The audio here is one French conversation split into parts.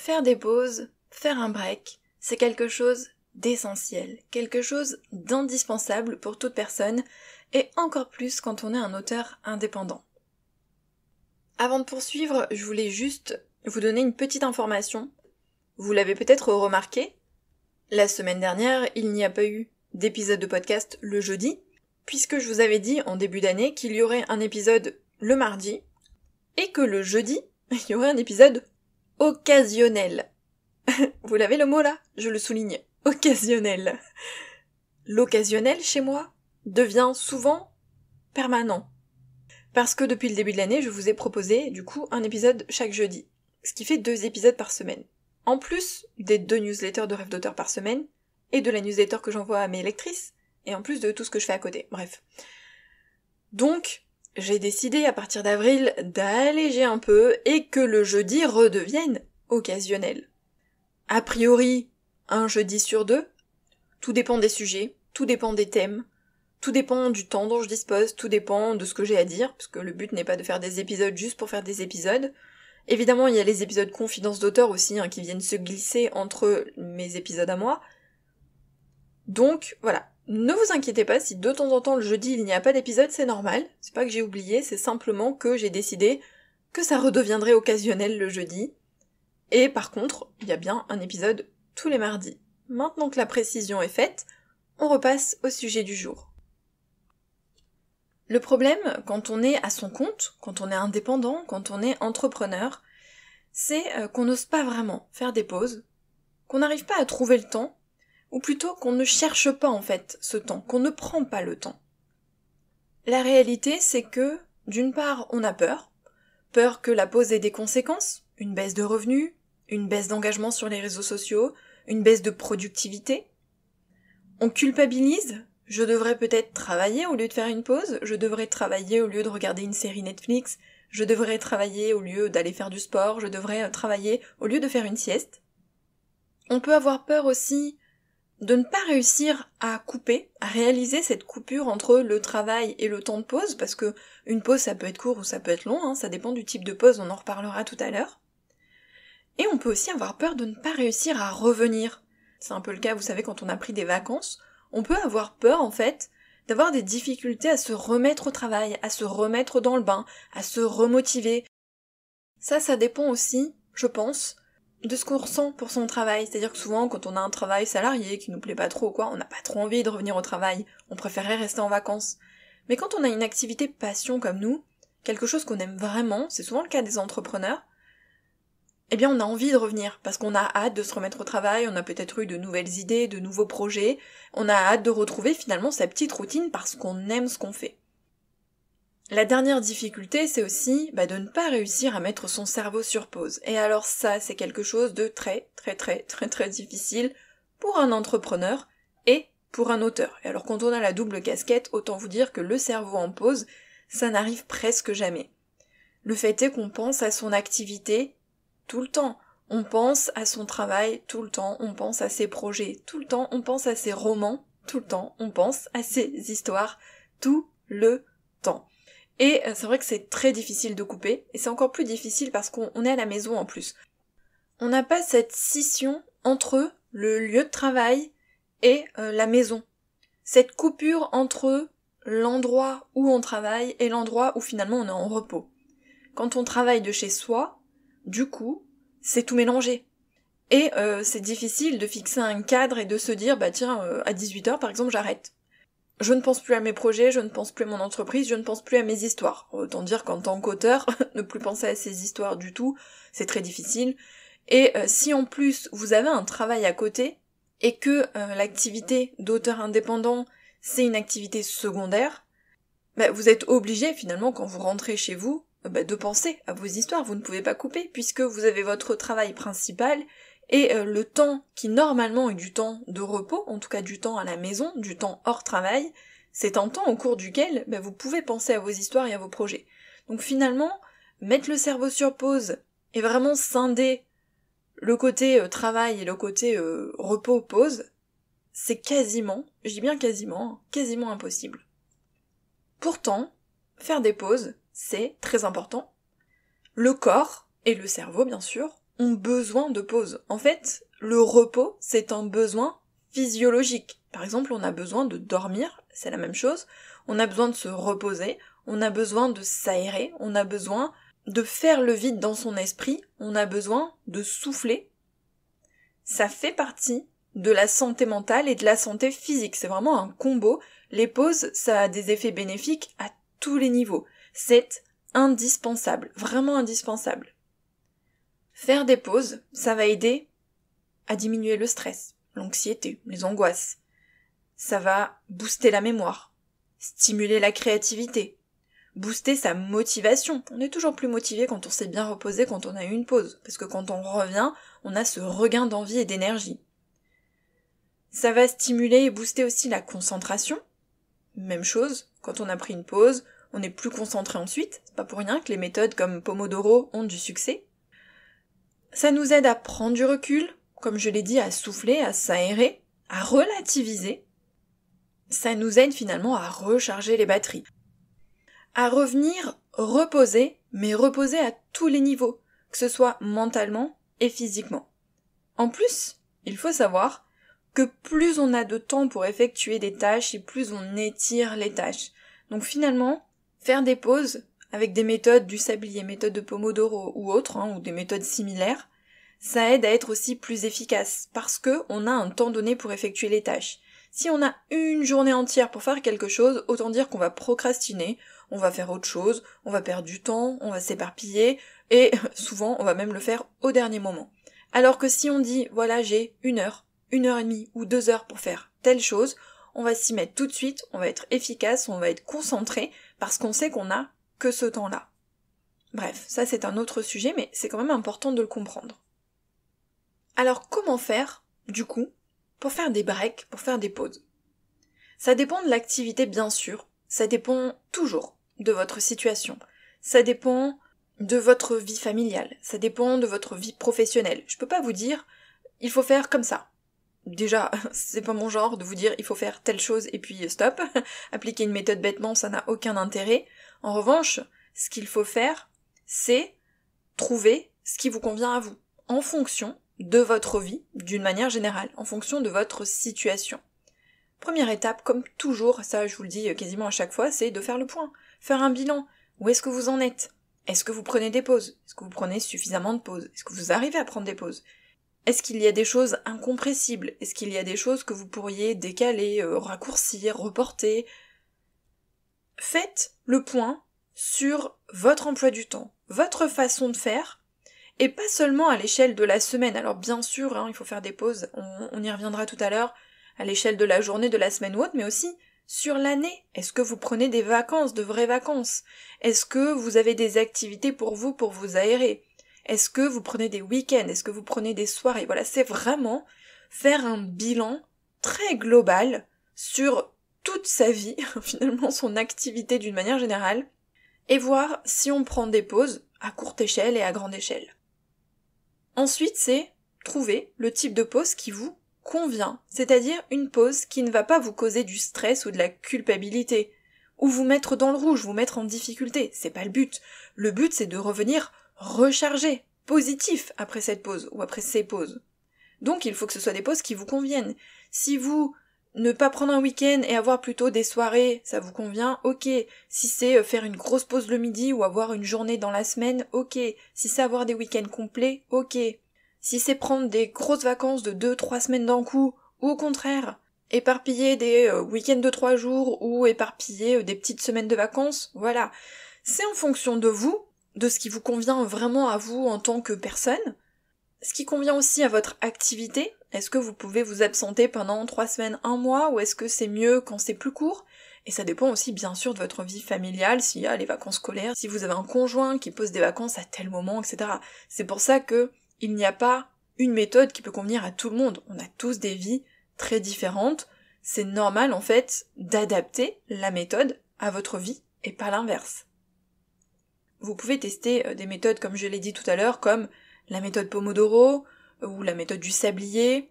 Faire des pauses, faire un break, c'est quelque chose d'essentiel, quelque chose d'indispensable pour toute personne, et encore plus quand on est un auteur indépendant. Avant de poursuivre, je voulais juste vous donner une petite information. Vous l'avez peut-être remarqué, la semaine dernière, il n'y a pas eu d'épisode de podcast le jeudi, puisque je vous avais dit en début d'année qu'il y aurait un épisode le mardi, et que le jeudi, il y aurait un épisode occasionnel. Vous l'avez le mot là Je le souligne. Occasionnel. L'occasionnel chez moi devient souvent permanent. Parce que depuis le début de l'année, je vous ai proposé du coup un épisode chaque jeudi. Ce qui fait deux épisodes par semaine. En plus des deux newsletters de rêve d'auteur par semaine, et de la newsletter que j'envoie à mes lectrices, et en plus de tout ce que je fais à côté. Bref. Donc, j'ai décidé à partir d'avril d'alléger un peu et que le jeudi redevienne occasionnel. A priori, un jeudi sur deux, tout dépend des sujets, tout dépend des thèmes, tout dépend du temps dont je dispose, tout dépend de ce que j'ai à dire, parce que le but n'est pas de faire des épisodes juste pour faire des épisodes. Évidemment, il y a les épisodes confidence d'auteur aussi, hein, qui viennent se glisser entre mes épisodes à moi. Donc, voilà, ne vous inquiétez pas si de temps en temps le jeudi il n'y a pas d'épisode, c'est normal. C'est pas que j'ai oublié, c'est simplement que j'ai décidé que ça redeviendrait occasionnel le jeudi. Et par contre, il y a bien un épisode tous les mardis. Maintenant que la précision est faite, on repasse au sujet du jour. Le problème, quand on est à son compte, quand on est indépendant, quand on est entrepreneur, c'est euh, qu'on n'ose pas vraiment faire des pauses, qu'on n'arrive pas à trouver le temps ou plutôt qu'on ne cherche pas en fait ce temps, qu'on ne prend pas le temps. La réalité, c'est que, d'une part, on a peur, peur que la pause ait des conséquences, une baisse de revenus, une baisse d'engagement sur les réseaux sociaux, une baisse de productivité. On culpabilise, je devrais peut-être travailler au lieu de faire une pause, je devrais travailler au lieu de regarder une série Netflix, je devrais travailler au lieu d'aller faire du sport, je devrais euh, travailler au lieu de faire une sieste. On peut avoir peur aussi de ne pas réussir à couper, à réaliser cette coupure entre le travail et le temps de pause, parce que une pause ça peut être court ou ça peut être long, hein, ça dépend du type de pause, on en reparlera tout à l'heure. Et on peut aussi avoir peur de ne pas réussir à revenir. C'est un peu le cas, vous savez, quand on a pris des vacances, on peut avoir peur en fait d'avoir des difficultés à se remettre au travail, à se remettre dans le bain, à se remotiver. Ça, ça dépend aussi, je pense, de ce qu'on ressent pour son travail. C'est-à-dire que souvent, quand on a un travail salarié qui nous plaît pas trop quoi, on n'a pas trop envie de revenir au travail. On préférait rester en vacances. Mais quand on a une activité passion comme nous, quelque chose qu'on aime vraiment, c'est souvent le cas des entrepreneurs, eh bien on a envie de revenir parce qu'on a hâte de se remettre au travail, on a peut-être eu de nouvelles idées, de nouveaux projets, on a hâte de retrouver finalement sa petite routine parce qu'on aime ce qu'on fait. La dernière difficulté, c'est aussi bah, de ne pas réussir à mettre son cerveau sur pause. Et alors ça, c'est quelque chose de très, très, très, très, très difficile pour un entrepreneur et pour un auteur. Et alors quand on a la double casquette, autant vous dire que le cerveau en pause, ça n'arrive presque jamais. Le fait est qu'on pense à son activité tout le temps. On pense à son travail tout le temps, on pense à ses projets tout le temps, on pense à ses romans tout le temps, on pense à ses histoires tout le temps. Et euh, c'est vrai que c'est très difficile de couper, et c'est encore plus difficile parce qu'on est à la maison en plus. On n'a pas cette scission entre le lieu de travail et euh, la maison. Cette coupure entre l'endroit où on travaille et l'endroit où finalement on est en repos. Quand on travaille de chez soi, du coup, c'est tout mélangé. Et euh, c'est difficile de fixer un cadre et de se dire, bah tiens, à 18h par exemple, j'arrête je ne pense plus à mes projets, je ne pense plus à mon entreprise, je ne pense plus à mes histoires. Autant dire qu'en tant qu'auteur, ne plus penser à ses histoires du tout, c'est très difficile. Et euh, si en plus vous avez un travail à côté et que euh, l'activité d'auteur indépendant c'est une activité secondaire, bah, vous êtes obligé finalement quand vous rentrez chez vous bah, de penser à vos histoires. Vous ne pouvez pas couper puisque vous avez votre travail principal et euh, le temps qui normalement est du temps de repos, en tout cas du temps à la maison, du temps hors travail, c'est un temps au cours duquel bah, vous pouvez penser à vos histoires et à vos projets. Donc finalement, mettre le cerveau sur pause et vraiment scinder le côté euh, travail et le côté euh, repos-pause, c'est quasiment, je dis bien quasiment, quasiment impossible. Pourtant, faire des pauses, c'est très important. Le corps et le cerveau, bien sûr, ont besoin de pause. En fait, le repos, c'est un besoin physiologique. Par exemple, on a besoin de dormir, c'est la même chose. On a besoin de se reposer, on a besoin de s'aérer, on a besoin de faire le vide dans son esprit, on a besoin de souffler. Ça fait partie de la santé mentale et de la santé physique. C'est vraiment un combo. Les pauses, ça a des effets bénéfiques à tous les niveaux. C'est indispensable, vraiment indispensable. Faire des pauses, ça va aider à diminuer le stress, l'anxiété, les angoisses. Ça va booster la mémoire, stimuler la créativité, booster sa motivation. On est toujours plus motivé quand on s'est bien reposé, quand on a eu une pause, parce que quand on revient, on a ce regain d'envie et d'énergie. Ça va stimuler et booster aussi la concentration. Même chose, quand on a pris une pause, on est plus concentré ensuite. C'est pas pour rien que les méthodes comme Pomodoro ont du succès. Ça nous aide à prendre du recul, comme je l'ai dit, à souffler, à s'aérer, à relativiser. Ça nous aide finalement à recharger les batteries. À revenir reposer, mais reposer à tous les niveaux, que ce soit mentalement et physiquement. En plus, il faut savoir que plus on a de temps pour effectuer des tâches et plus on étire les tâches. Donc finalement, faire des pauses, avec des méthodes du sablier, méthode de Pomodoro ou autres, hein, ou des méthodes similaires, ça aide à être aussi plus efficace parce que on a un temps donné pour effectuer les tâches. Si on a une journée entière pour faire quelque chose, autant dire qu'on va procrastiner, on va faire autre chose, on va perdre du temps, on va s'éparpiller, et souvent on va même le faire au dernier moment. Alors que si on dit voilà j'ai une heure, une heure et demie ou deux heures pour faire telle chose, on va s'y mettre tout de suite, on va être efficace, on va être concentré, parce qu'on sait qu'on a que ce temps-là. Bref, ça c'est un autre sujet, mais c'est quand même important de le comprendre. Alors comment faire, du coup, pour faire des breaks, pour faire des pauses Ça dépend de l'activité bien sûr, ça dépend toujours de votre situation, ça dépend de votre vie familiale, ça dépend de votre vie professionnelle. Je peux pas vous dire il faut faire comme ça. Déjà, c'est pas mon genre de vous dire il faut faire telle chose et puis stop. Appliquer une méthode bêtement, ça n'a aucun intérêt. En revanche, ce qu'il faut faire, c'est trouver ce qui vous convient à vous, en fonction de votre vie, d'une manière générale, en fonction de votre situation. Première étape, comme toujours, ça je vous le dis quasiment à chaque fois, c'est de faire le point, faire un bilan. Où est-ce que vous en êtes Est-ce que vous prenez des pauses Est-ce que vous prenez suffisamment de pauses Est-ce que vous arrivez à prendre des pauses Est-ce qu'il y a des choses incompressibles Est-ce qu'il y a des choses que vous pourriez décaler, euh, raccourcir, reporter faites le point sur votre emploi du temps, votre façon de faire, et pas seulement à l'échelle de la semaine. Alors bien sûr, hein, il faut faire des pauses, on, on y reviendra tout à l'heure, à l'échelle de la journée, de la semaine ou autre, mais aussi sur l'année. Est-ce que vous prenez des vacances, de vraies vacances Est-ce que vous avez des activités pour vous, pour vous aérer Est-ce que vous prenez des week-ends Est-ce que vous prenez des soirées Voilà, c'est vraiment faire un bilan très global sur toute sa vie, finalement son activité d'une manière générale, et voir si on prend des pauses à courte échelle et à grande échelle. Ensuite, c'est trouver le type de pause qui vous convient, c'est-à-dire une pause qui ne va pas vous causer du stress ou de la culpabilité, ou vous mettre dans le rouge, vous mettre en difficulté, c'est pas le but. Le but c'est de revenir rechargé, positif après cette pause ou après ces pauses. Donc il faut que ce soit des pauses qui vous conviennent. Si vous ne pas prendre un week-end et avoir plutôt des soirées, ça vous convient Ok. Si c'est euh, faire une grosse pause le midi ou avoir une journée dans la semaine, ok. Si c'est avoir des week-ends complets, ok. Si c'est prendre des grosses vacances de deux, trois semaines d'un coup, ou au contraire, éparpiller des euh, week-ends de trois jours ou éparpiller euh, des petites semaines de vacances, voilà. C'est en fonction de vous, de ce qui vous convient vraiment à vous en tant que personne, ce qui convient aussi à votre activité, est-ce que vous pouvez vous absenter pendant trois semaines, un mois, ou est-ce que c'est mieux quand c'est plus court et ça dépend aussi bien sûr de votre vie familiale, s'il y a les vacances scolaires, si vous avez un conjoint qui pose des vacances à tel moment, etc. C'est pour ça que il n'y a pas une méthode qui peut convenir à tout le monde. On a tous des vies très différentes. C'est normal en fait d'adapter la méthode à votre vie et pas l'inverse. Vous pouvez tester euh, des méthodes comme je l'ai dit tout à l'heure, comme la méthode Pomodoro, ou la méthode du sablier,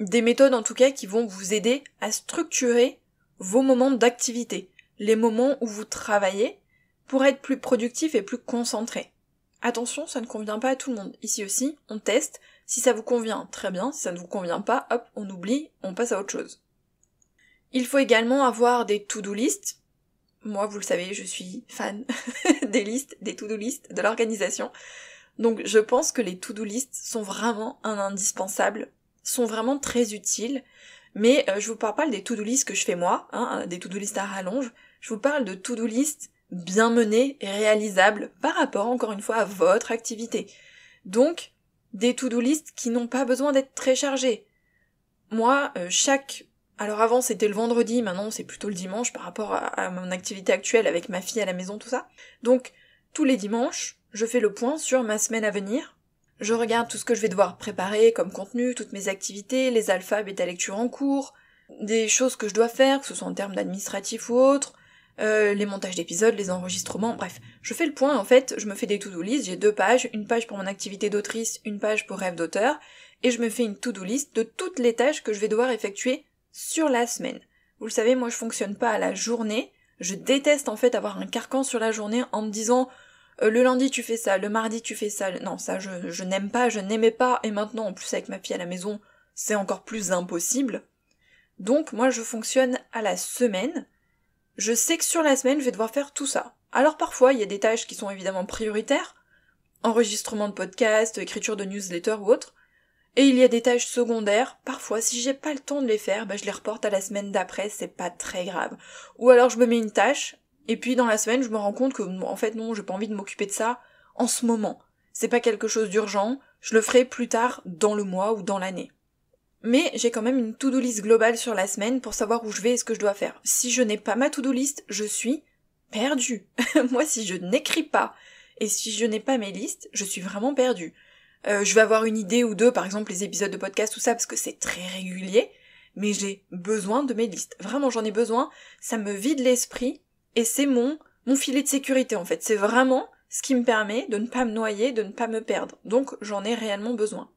des méthodes en tout cas qui vont vous aider à structurer vos moments d'activité, les moments où vous travaillez pour être plus productif et plus concentré. Attention, ça ne convient pas à tout le monde. Ici aussi, on teste. Si ça vous convient, très bien. Si ça ne vous convient pas, hop, on oublie, on passe à autre chose. Il faut également avoir des to-do listes. Moi, vous le savez, je suis fan des listes, des to-do listes, de l'organisation. Donc je pense que les to-do list sont vraiment un indispensable, sont vraiment très utiles. Mais euh, je vous parle pas des to-do list que je fais moi, hein, euh, des to-do list à rallonge. Je vous parle de to-do list bien menées et réalisables par rapport encore une fois à votre activité. Donc des to-do list qui n'ont pas besoin d'être très chargés. Moi, euh, chaque alors avant c'était le vendredi, maintenant c'est plutôt le dimanche par rapport à mon activité actuelle avec ma fille à la maison, tout ça. Donc tous les dimanches, je fais le point sur ma semaine à venir. Je regarde tout ce que je vais devoir préparer comme contenu, toutes mes activités, les et ta lecture en cours, des choses que je dois faire, que ce soit en termes d'administratif ou autre, euh, les montages d'épisodes, les enregistrements, bref. Je fais le point en fait, je me fais des to-do list, j'ai deux pages, une page pour mon activité d'autrice, une page pour rêve d'auteur, et je me fais une to-do list de toutes les tâches que je vais devoir effectuer sur la semaine. Vous le savez, moi je fonctionne pas à la journée, je déteste en fait avoir un carcan sur la journée en me disant euh, le lundi tu fais ça, le mardi tu fais ça. Non, ça je, n'aime pas, je n'aimais pas, et maintenant en plus avec ma fille à la maison, c'est encore plus impossible. Donc moi je fonctionne à la semaine. Je sais que sur la semaine je vais devoir faire tout ça. Alors parfois il y a des tâches qui sont évidemment prioritaires, enregistrement de podcast, écriture de newsletter ou autre. Et il y a des tâches secondaires, parfois si j'ai pas le temps de les faire, bah, je les reporte à la semaine d'après, c'est pas très grave. Ou alors je me mets une tâche, et puis dans la semaine, je me rends compte que en fait non, j'ai pas envie de m'occuper de ça en ce moment. C'est pas quelque chose d'urgent, je le ferai plus tard dans le mois ou dans l'année. Mais j'ai quand même une to-do list globale sur la semaine pour savoir où je vais et ce que je dois faire. Si je n'ai pas ma to-do list, je suis perdue. Moi, si je n'écris pas et si je n'ai pas mes listes, je suis vraiment perdue. Euh, je vais avoir une idée ou deux, par exemple les épisodes de podcast, ou ça, parce que c'est très régulier, mais j'ai besoin de mes listes. Vraiment, j'en ai besoin. Ça me vide l'esprit et c'est mon, mon filet de sécurité en fait. C'est vraiment ce qui me permet de ne pas me noyer, de ne pas me perdre. Donc j'en ai réellement besoin.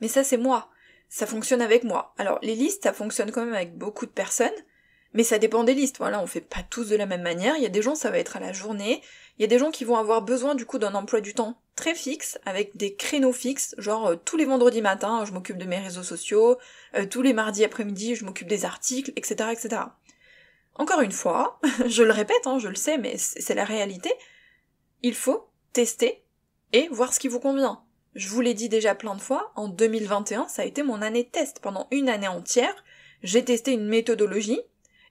Mais ça c'est moi. Ça fonctionne avec moi. Alors les listes, ça fonctionne quand même avec beaucoup de personnes. Mais ça dépend des listes. Voilà, on fait pas tous de la même manière. Il y a des gens, ça va être à la journée. Il y a des gens qui vont avoir besoin du coup d'un emploi du temps très fixe, avec des créneaux fixes, genre euh, tous les vendredis matin, je m'occupe de mes réseaux sociaux, euh, tous les mardis après-midi, je m'occupe des articles, etc., etc encore une fois, je le répète, hein, je le sais, mais c'est la réalité, il faut tester et voir ce qui vous convient. Je vous l'ai dit déjà plein de fois, en 2021, ça a été mon année test. Pendant une année entière, j'ai testé une méthodologie,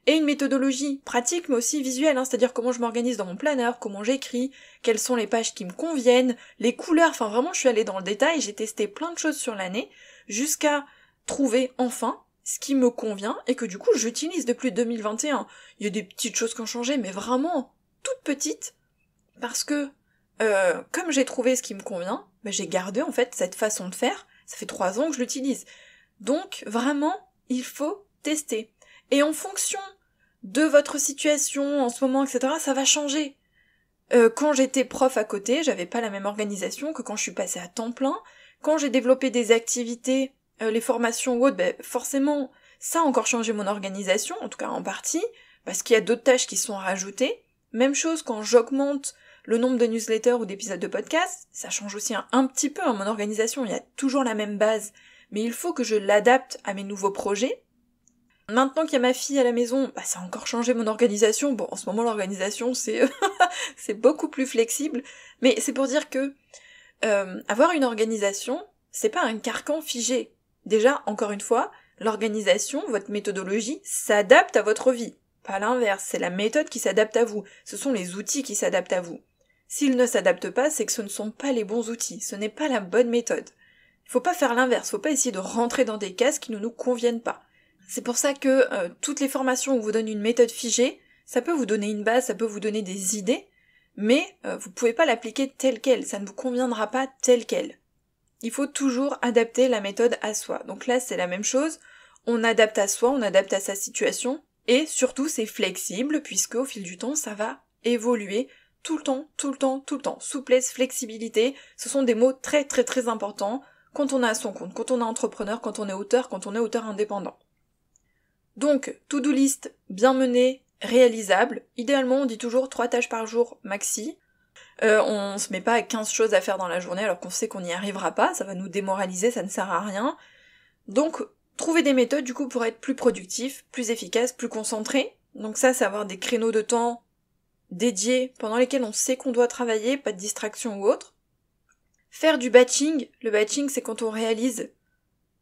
et une méthodologie pratique mais aussi visuelle, hein, c'est-à-dire comment je m'organise dans mon planeur, comment j'écris, quelles sont les pages qui me conviennent, les couleurs, enfin vraiment je suis allée dans le détail, j'ai testé plein de choses sur l'année, jusqu'à trouver enfin ce qui me convient et que du coup j'utilise depuis 2021. Il y a des petites choses qui ont changé, mais vraiment toutes petites, parce que euh, comme j'ai trouvé ce qui me convient, bah, j'ai gardé en fait cette façon de faire. Ça fait trois ans que je l'utilise. Donc vraiment, il faut tester. Et en fonction de votre situation en ce moment, etc., ça va changer. Euh, quand j'étais prof à côté, j'avais pas la même organisation que quand je suis passée à temps plein. Quand j'ai développé des activités euh, les formations ou autres, ben, forcément, ça a encore changé mon organisation, en tout cas en partie, parce qu'il y a d'autres tâches qui sont rajoutées. Même chose quand j'augmente le nombre de newsletters ou d'épisodes de podcast, ça change aussi un, petit peu hein, mon organisation, il y a toujours la même base, mais il faut que je l'adapte à mes nouveaux projets. Maintenant qu'il y a ma fille à la maison, bah, ça a encore changé mon organisation. Bon, en ce moment, l'organisation, c'est, c'est beaucoup plus flexible. Mais c'est pour dire que euh, avoir une organisation, c'est pas un carcan figé. Déjà, encore une fois, l'organisation, votre méthodologie s'adapte à votre vie. Pas l'inverse, c'est la méthode qui s'adapte à vous, ce sont les outils qui s'adaptent à vous. S'ils ne s'adaptent pas, c'est que ce ne sont pas les bons outils, ce n'est pas la bonne méthode. Il ne faut pas faire l'inverse, faut pas essayer de rentrer dans des cases qui ne nous conviennent pas. C'est pour ça que euh, toutes les formations où vous donnent une méthode figée, ça peut vous donner une base, ça peut vous donner des idées, mais euh, vous ne pouvez pas l'appliquer telle quelle, ça ne vous conviendra pas telle quelle. Il faut toujours adapter la méthode à soi. Donc là, c'est la même chose. On adapte à soi, on adapte à sa situation. Et surtout, c'est flexible puisque au fil du temps, ça va évoluer tout le temps, tout le temps, tout le temps. Souplesse, flexibilité, ce sont des mots très très très importants quand on est à son compte, quand on est entrepreneur, quand on est auteur, quand on est auteur indépendant. Donc, to-do list bien menée, réalisable. Idéalement, on dit toujours trois tâches par jour maxi. On euh, on se met pas à 15 choses à faire dans la journée alors qu'on sait qu'on n'y arrivera pas, ça va nous démoraliser, ça ne sert à rien. Donc, trouver des méthodes du coup pour être plus productif, plus efficace, plus concentré. Donc ça, c'est avoir des créneaux de temps dédiés pendant lesquels on sait qu'on doit travailler, pas de distraction ou autre. Faire du batching. Le batching, c'est quand on réalise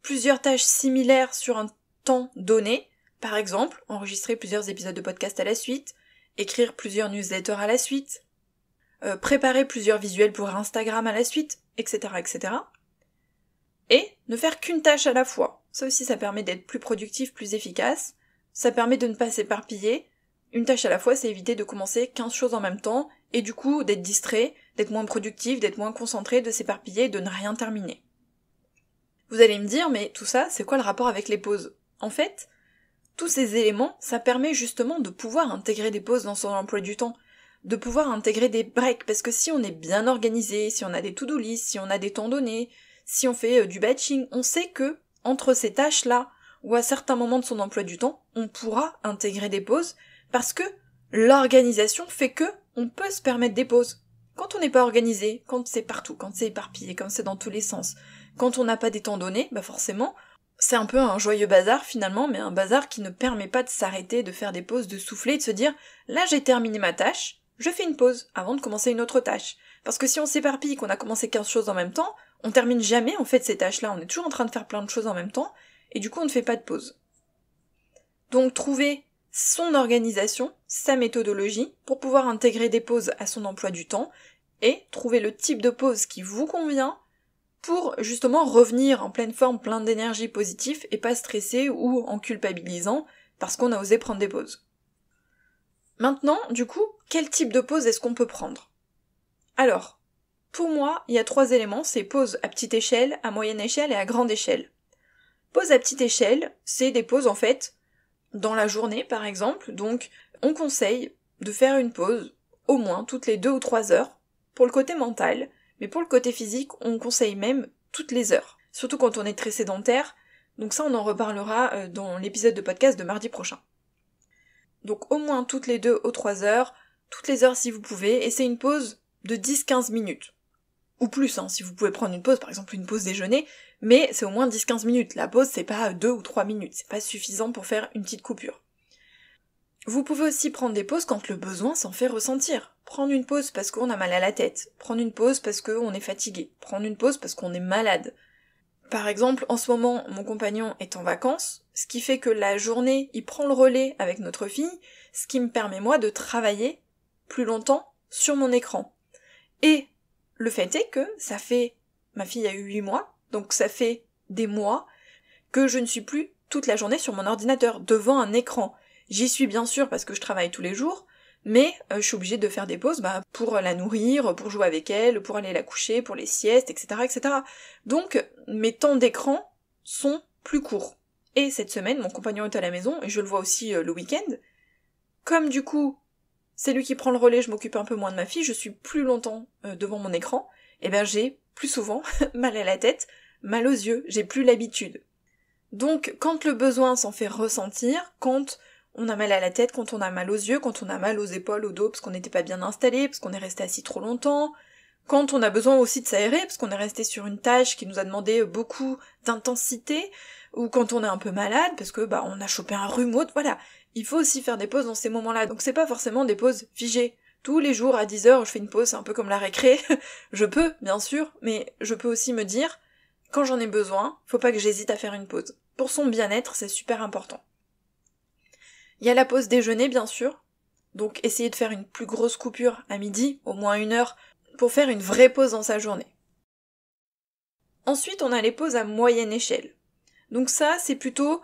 plusieurs tâches similaires sur un temps donné. Par exemple, enregistrer plusieurs épisodes de podcast à la suite, écrire plusieurs newsletters à la suite, euh, préparer plusieurs visuels pour Instagram à la suite, etc., etc. Et ne faire qu'une tâche à la fois. Ça aussi, ça permet d'être plus productif, plus efficace. Ça permet de ne pas s'éparpiller. Une tâche à la fois, c'est éviter de commencer 15 choses en même temps et du coup d'être distrait, d'être moins productif, d'être moins concentré, de s'éparpiller et de ne rien terminer. Vous allez me dire, mais tout ça, c'est quoi le rapport avec les pauses En fait, tous ces éléments, ça permet justement de pouvoir intégrer des pauses dans son emploi du temps, de pouvoir intégrer des breaks, parce que si on est bien organisé, si on a des to-do lists, si on a des temps donnés, si on fait euh, du batching, on sait que, entre ces tâches-là, ou à certains moments de son emploi du temps, on pourra intégrer des pauses, parce que l'organisation fait que on peut se permettre des pauses. Quand on n'est pas organisé, quand c'est partout, quand c'est éparpillé, quand c'est dans tous les sens, quand on n'a pas des temps donnés, bah forcément, c'est un peu un joyeux bazar finalement, mais un bazar qui ne permet pas de s'arrêter, de faire des pauses, de souffler, de se dire là j'ai terminé ma tâche, je fais une pause avant de commencer une autre tâche. Parce que si on s'éparpille, qu'on a commencé 15 choses en même temps, on termine jamais en fait ces tâches-là, on est toujours en train de faire plein de choses en même temps, et du coup on ne fait pas de pause. Donc trouver son organisation, sa méthodologie, pour pouvoir intégrer des pauses à son emploi du temps, et trouver le type de pause qui vous convient pour justement revenir en pleine forme, plein d'énergie positive, et pas stressé ou en culpabilisant parce qu'on a osé prendre des pauses. Maintenant, du coup, quel type de pause est-ce qu'on peut prendre Alors, pour moi, il y a trois éléments, c'est pause à petite échelle, à moyenne échelle et à grande échelle. Pause à petite échelle, c'est des pauses en fait dans la journée par exemple, donc on conseille de faire une pause au moins toutes les deux ou trois heures pour le côté mental, mais pour le côté physique, on conseille même toutes les heures, surtout quand on est très sédentaire, donc ça on en reparlera euh, dans l'épisode de podcast de mardi prochain. Donc au moins toutes les deux ou trois heures, toutes les heures si vous pouvez, et c'est une pause de 10-15 minutes. Ou plus, hein, si vous pouvez prendre une pause, par exemple une pause déjeuner, mais c'est au moins 10-15 minutes. La pause, c'est pas deux ou trois minutes, c'est pas suffisant pour faire une petite coupure. Vous pouvez aussi prendre des pauses quand le besoin s'en fait ressentir. Prendre une pause parce qu'on a mal à la tête, prendre une pause parce qu'on est fatigué, prendre une pause parce qu'on est malade. Par exemple, en ce moment, mon compagnon est en vacances, ce qui fait que la journée, il prend le relais avec notre fille, ce qui me permet moi de travailler plus longtemps sur mon écran. Et le fait est que ça fait, ma fille a eu 8 mois, donc ça fait des mois que je ne suis plus toute la journée sur mon ordinateur, devant un écran. J'y suis bien sûr parce que je travaille tous les jours, mais euh, je suis obligée de faire des pauses bah, pour la nourrir, pour jouer avec elle, pour aller la coucher, pour les siestes, etc. etc. Donc mes temps d'écran sont plus courts. Et cette semaine, mon compagnon est à la maison, et je le vois aussi euh, le week-end. Comme du coup, c'est lui qui prend le relais, je m'occupe un peu moins de ma fille, je suis plus longtemps euh, devant mon écran, et eh bien j'ai plus souvent mal à la tête, mal aux yeux, j'ai plus l'habitude. Donc quand le besoin s'en fait ressentir, quand on a mal à la tête, quand on a mal aux yeux, quand on a mal aux épaules, au dos, parce qu'on n'était pas bien installé, parce qu'on est resté assis trop longtemps, quand on a besoin aussi de s'aérer, parce qu'on est resté sur une tâche qui nous a demandé beaucoup d'intensité, ou quand on est un peu malade, parce que bah on a chopé un rhume autre, voilà. Il faut aussi faire des pauses dans ces moments-là. Donc c'est pas forcément des pauses figées. Tous les jours à 10 h je fais une pause, c'est un peu comme la récré. je peux, bien sûr, mais je peux aussi me dire, quand j'en ai besoin, faut pas que j'hésite à faire une pause. Pour son bien-être, c'est super important. Il y a la pause déjeuner, bien sûr. Donc, essayez de faire une plus grosse coupure à midi, au moins une heure, pour faire une vraie pause dans sa journée. Ensuite, on a les pauses à moyenne échelle. Donc ça, c'est plutôt,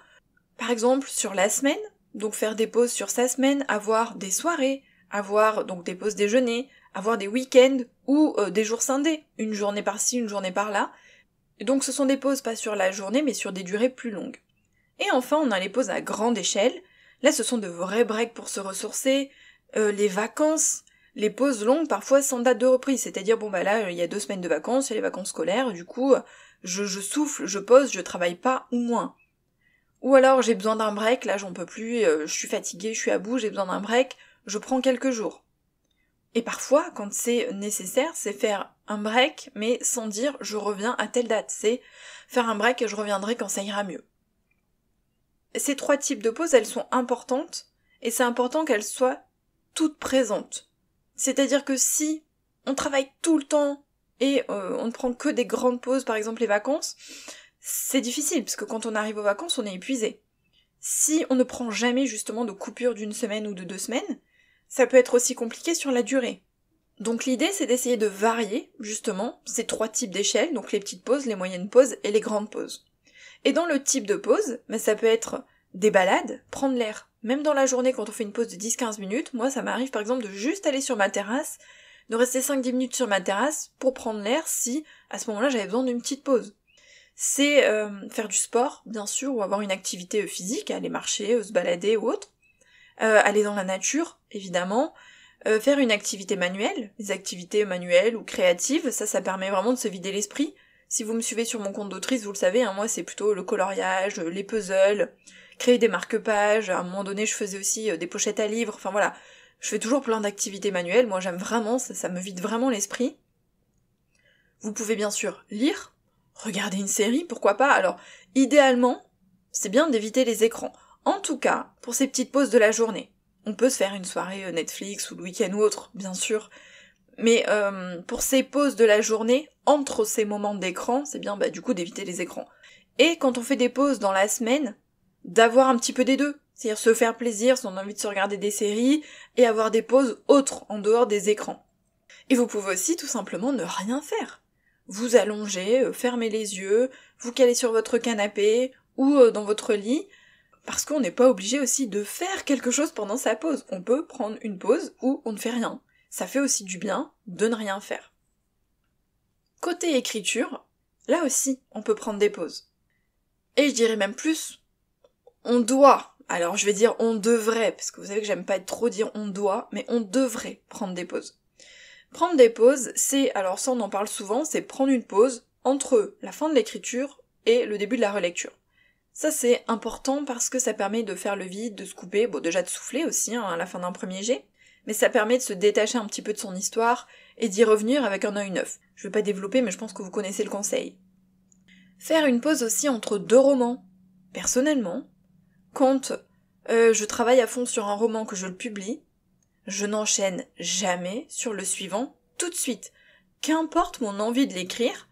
par exemple, sur la semaine, donc faire des pauses sur sa semaine, avoir des soirées, avoir donc des pauses déjeuner, avoir des week-ends ou euh, des jours scindés, une journée par-ci, une journée par-là. Donc ce sont des pauses pas sur la journée, mais sur des durées plus longues. Et enfin, on a les pauses à grande échelle. Là, ce sont de vrais breaks pour se ressourcer, euh, les vacances, les pauses longues parfois sans date de reprise, c'est-à-dire bon bah là il y a deux semaines de vacances, il y a les vacances scolaires, du coup je, souffle, je pose, je travaille pas ou moins. Ou alors j'ai besoin d'un break, là j'en peux plus, euh, je suis fatiguée, je suis à bout, j'ai besoin d'un break, je prends quelques jours. Et parfois, quand c'est nécessaire, c'est faire un break, mais sans dire je reviens à telle date. C'est faire un break et je reviendrai quand ça ira mieux. Ces trois types de pauses, elles sont importantes, et c'est important qu'elles soient toutes présentes. C'est-à-dire que si on travaille tout le temps et euh, on ne prend que des grandes pauses, par exemple les vacances, c'est difficile, parce que quand on arrive aux vacances, on est épuisé. Si on ne prend jamais justement de coupure d'une semaine ou de deux semaines, ça peut être aussi compliqué sur la durée. Donc l'idée c'est d'essayer de varier justement ces trois types d'échelles, donc les petites pauses, les moyennes pauses et les grandes pauses. Et dans le type de pause, mais ben, ça peut être des balades, prendre l'air, même dans la journée, quand on fait une pause de 10-15 minutes, moi, ça m'arrive par exemple de juste aller sur ma terrasse, de rester 5-10 minutes sur ma terrasse pour prendre l'air si, à ce moment-là, j'avais besoin d'une petite pause. C'est euh, faire du sport, bien sûr, ou avoir une activité euh, physique, aller marcher, euh, se balader ou autre. aller dans la nature, évidemment. faire une activité manuelle, des activités manuelles ou créatives, ça, ça permet vraiment de se vider l'esprit. Si vous me suivez sur mon compte d'autrice, vous le savez, hein, moi c'est plutôt le coloriage, les puzzles, créer des marque-pages, à un moment donné je faisais aussi euh, des pochettes à livres, enfin voilà, je fais toujours plein d'activités manuelles, moi j'aime vraiment, ça, me vide vraiment l'esprit. Vous pouvez bien sûr lire, regarder une série, pourquoi pas, alors idéalement, c'est bien d'éviter les écrans. En tout cas, pour ces petites pauses de la journée. On peut se faire une soirée euh, Netflix ou le week-end ou autre, bien sûr. Mais euh, pour ces pauses de la journée, entre ces moments d'écran, c'est bien bah, du coup d'éviter les écrans. Et quand on fait des pauses dans la semaine, d'avoir un petit peu des deux. C'est-à-dire se faire plaisir, son envie de se regarder des séries et avoir des pauses autres en dehors des écrans. Et vous pouvez aussi tout simplement ne rien faire. Vous allonger, euh, fermer les yeux, vous caler sur votre canapé ou euh, dans votre lit, parce qu'on n'est pas obligé aussi de faire quelque chose pendant sa pause. On peut prendre une pause ou on ne fait rien. Ça fait aussi du bien de ne rien faire. Côté écriture, là aussi, on peut prendre des pauses. Et je dirais même plus, on doit, alors je vais dire on devrait, parce que vous savez que j'aime pas être trop dire on doit, mais on devrait prendre des pauses. Prendre des pauses, c'est, alors ça on en parle souvent, c'est prendre une pause entre la fin de l'écriture et le début de la relecture. Ça c'est important parce que ça permet de faire le vide, de se couper, bon déjà de souffler aussi hein, à la fin d'un premier jet, mais ça permet de se détacher un petit peu de son histoire et d'y revenir avec un œil neuf. Je vais pas développer mais je pense que vous connaissez le conseil. Faire une pause aussi entre deux romans. Personnellement, quand euh, je travaille à fond sur un roman que je le publie, je n'enchaîne jamais sur le suivant tout de suite. Qu'importe mon envie de l'écrire,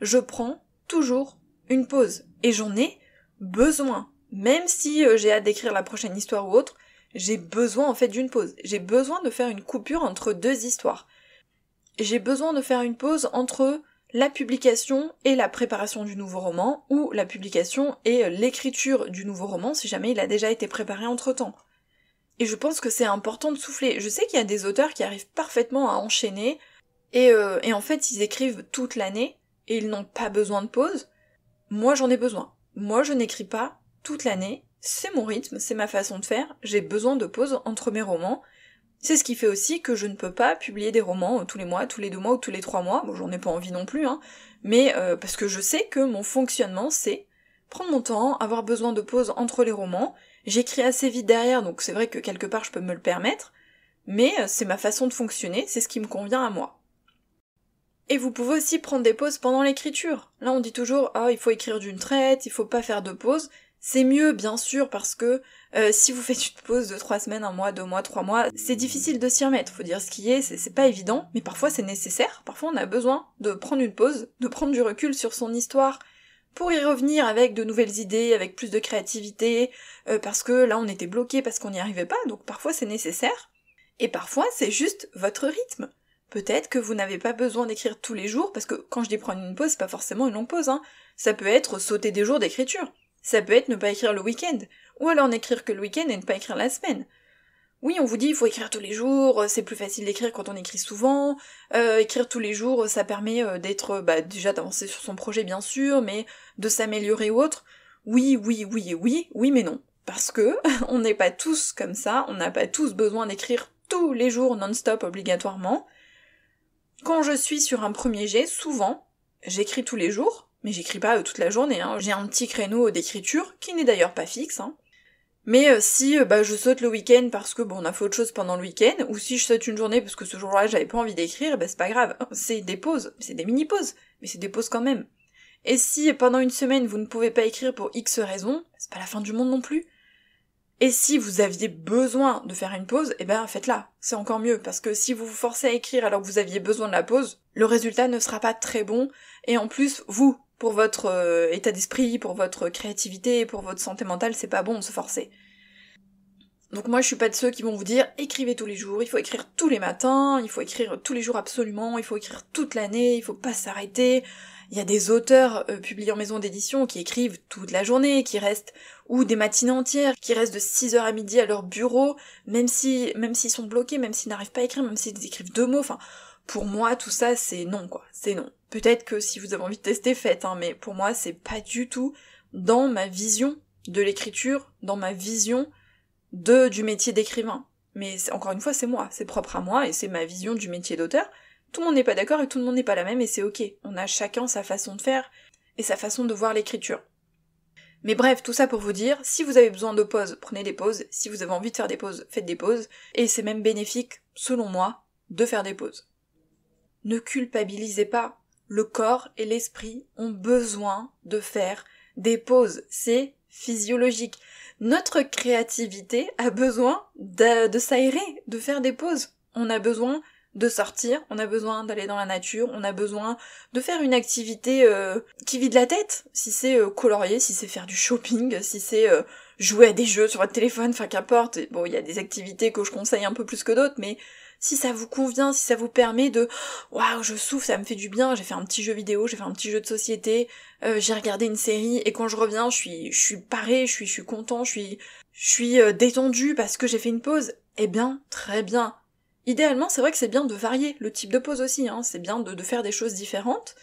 je prends toujours une pause et j'en ai besoin. Même si euh, j'ai hâte d'écrire la prochaine histoire ou autre, j'ai besoin en fait d'une pause. J'ai besoin de faire une coupure entre deux histoires. J'ai besoin de faire une pause entre la publication et la préparation du nouveau roman, ou la publication et euh, l'écriture du nouveau roman si jamais il a déjà été préparé entre-temps. Et je pense que c'est important de souffler. Je sais qu'il y a des auteurs qui arrivent parfaitement à enchaîner, et, euh, et en fait ils écrivent toute l'année, et ils n'ont pas besoin de pause. Moi j'en ai besoin. Moi je n'écris pas toute l'année, c'est mon rythme, c'est ma façon de faire, j'ai besoin de pause entre mes romans, c'est ce qui fait aussi que je ne peux pas publier des romans euh, tous les mois, tous les deux mois ou tous les trois mois. Bon, j'en ai pas envie non plus, hein. Mais euh, parce que je sais que mon fonctionnement, c'est prendre mon temps, avoir besoin de pauses entre les romans. J'écris assez vite derrière, donc c'est vrai que quelque part je peux me le permettre. Mais euh, c'est ma façon de fonctionner, c'est ce qui me convient à moi. Et vous pouvez aussi prendre des pauses pendant l'écriture. Là, on dit toujours, ah, il faut écrire d'une traite, il faut pas faire de pause. C'est mieux, bien sûr, parce que euh, si vous faites une pause de trois semaines, un mois, deux mois, trois mois, c'est difficile de s'y remettre. Faut dire ce qui est, c'est pas évident, mais parfois c'est nécessaire. Parfois on a besoin de prendre une pause, de prendre du recul sur son histoire pour y revenir avec de nouvelles idées, avec plus de créativité, euh, parce que là on était bloqué parce qu'on n'y arrivait pas, donc parfois c'est nécessaire. Et parfois c'est juste votre rythme. Peut-être que vous n'avez pas besoin d'écrire tous les jours, parce que quand je dis prendre une pause, c'est pas forcément une longue pause, hein. Ça peut être sauter des jours d'écriture. Ça peut être ne pas écrire le week-end, ou alors n'écrire que le week-end et ne pas écrire la semaine. Oui, on vous dit il faut écrire tous les jours, euh, c'est plus facile d'écrire quand on écrit souvent. Euh, écrire tous les jours, euh, ça permet d'être bah, déjà d'avancer sur son projet bien sûr, mais de s'améliorer ou autre. Oui, oui, oui, oui, oui, mais non. Parce que on n'est pas tous comme ça, on n'a pas tous besoin d'écrire tous les jours non-stop obligatoirement. Quand je suis sur un premier jet, souvent, j'écris tous les jours, mais j'écris pas euh, toute la journée, hein. j'ai un petit créneau d'écriture, qui n'est d'ailleurs pas fixe, hein. Mais euh, si euh, bah, je saute le week-end parce que bon on a fait autre chose pendant le week-end, ou si je saute une journée parce que ce jour-là j'avais pas envie d'écrire, bah c'est pas grave, c'est des pauses, c'est des mini-pauses, mais c'est des pauses quand même. Et si pendant une semaine vous ne pouvez pas écrire pour X raisons, c'est pas la fin du monde non plus. Et si vous aviez besoin de faire une pause, eh ben faites-la, c'est encore mieux, parce que si vous vous forcez à écrire alors que vous aviez besoin de la pause, le résultat ne sera pas très bon, et en plus vous, pour votre euh, état d'esprit, pour votre créativité, pour votre santé mentale, c'est pas bon de se forcer. Donc moi je suis pas de ceux qui vont vous dire écrivez tous les jours, il faut écrire tous les matins, il faut écrire tous les jours absolument, il faut écrire toute l'année, il faut pas s'arrêter. Il y a des auteurs euh, publiés en maison d'édition qui écrivent toute la journée, qui restent ou des matinées entières, qui restent de 6h à midi à leur bureau, même si même s'ils sont bloqués, même s'ils n'arrivent pas à écrire, même s'ils écrivent deux mots, enfin pour moi tout ça c'est non quoi, c'est non. Peut-être que si vous avez envie de tester, faites, hein, mais pour moi, c'est pas du tout dans ma vision de l'écriture, dans ma vision de, du métier d'écrivain. Mais encore une fois, c'est moi, c'est propre à moi et c'est ma vision du métier d'auteur. Tout le monde n'est pas d'accord et tout le monde n'est pas la même et c'est ok. On a chacun sa façon de faire et sa façon de voir l'écriture. Mais bref, tout ça pour vous dire, si vous avez besoin de pauses, prenez des pauses. Si vous avez envie de faire des pauses, faites des pauses. Et c'est même bénéfique, selon moi, de faire des pauses. Ne culpabilisez pas le corps et l'esprit ont besoin de faire des pauses. C'est physiologique. Notre créativité a besoin de, s'aérer, de faire des pauses. On a besoin de sortir, on a besoin d'aller dans la nature, on a besoin de faire une activité euh, qui vide la tête, si c'est euh, colorier, si c'est faire du shopping, si c'est euh, jouer à des jeux sur votre téléphone, enfin qu'importe. Bon, il y a des activités que je conseille un peu plus que d'autres, mais si ça vous convient, si ça vous permet de waouh, je souffle, ça me fait du bien, j'ai fait un petit jeu vidéo, j'ai fait un petit jeu de société, euh, j'ai regardé une série et quand je reviens, je suis je suis paré, je suis je suis content, je suis je suis euh, détendu parce que j'ai fait une pause. Eh bien, très bien. Idéalement, c'est vrai que c'est bien de varier le type de pause aussi, hein. c'est bien de, de faire des choses différentes.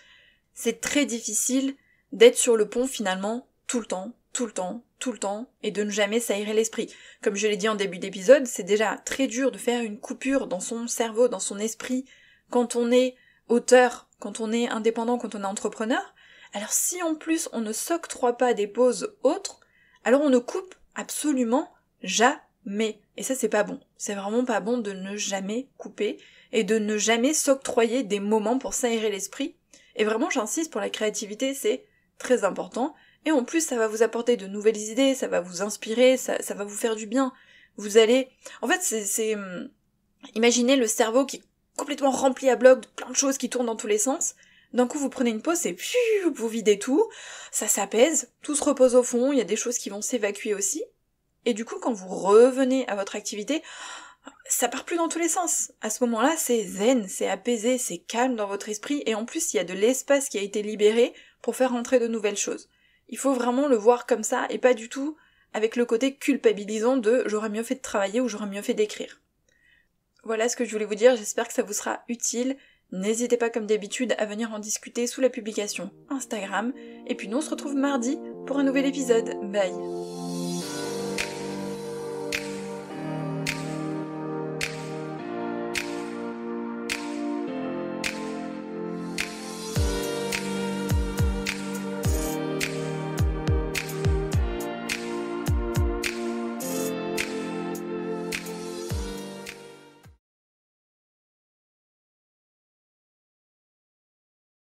C'est très difficile d'être sur le pont finalement tout le temps, tout le temps, tout le temps et de ne jamais s'aérer l'esprit. Comme je l'ai dit en début d'épisode, c'est déjà très dur de faire une coupure dans son cerveau, dans son esprit, quand on est auteur, quand on est indépendant, quand on est entrepreneur. Alors si en plus on ne s'octroie pas des pauses autres, alors on ne coupe absolument jamais. Et ça c'est pas bon. C'est vraiment pas bon de ne jamais couper et de ne jamais s'octroyer des moments pour s'aérer l'esprit. Et vraiment j'insiste pour la créativité, c'est très important et en plus, ça va vous apporter de nouvelles idées, ça va vous inspirer, ça, va vous faire du bien. Vous allez... En fait, c'est... Hum, imaginez le cerveau qui est complètement rempli à bloc de plein de choses qui tournent dans tous les sens. D'un coup, vous prenez une pause et puis vous videz tout, ça s'apaise, tout se repose au fond, il y a des choses qui vont s'évacuer aussi. Et du coup, quand vous revenez à votre activité, ça part plus dans tous les sens. À ce moment-là, c'est zen, c'est apaisé, c'est calme dans votre esprit, et en plus, il y a de l'espace qui a été libéré pour faire entrer de nouvelles choses. Il faut vraiment le voir comme ça et pas du tout avec le côté culpabilisant de j'aurais mieux fait de travailler ou j'aurais mieux fait d'écrire. Voilà ce que je voulais vous dire, j'espère que ça vous sera utile. N'hésitez pas comme d'habitude à venir en discuter sous la publication Instagram. Et puis nous on se retrouve mardi pour un nouvel épisode. Bye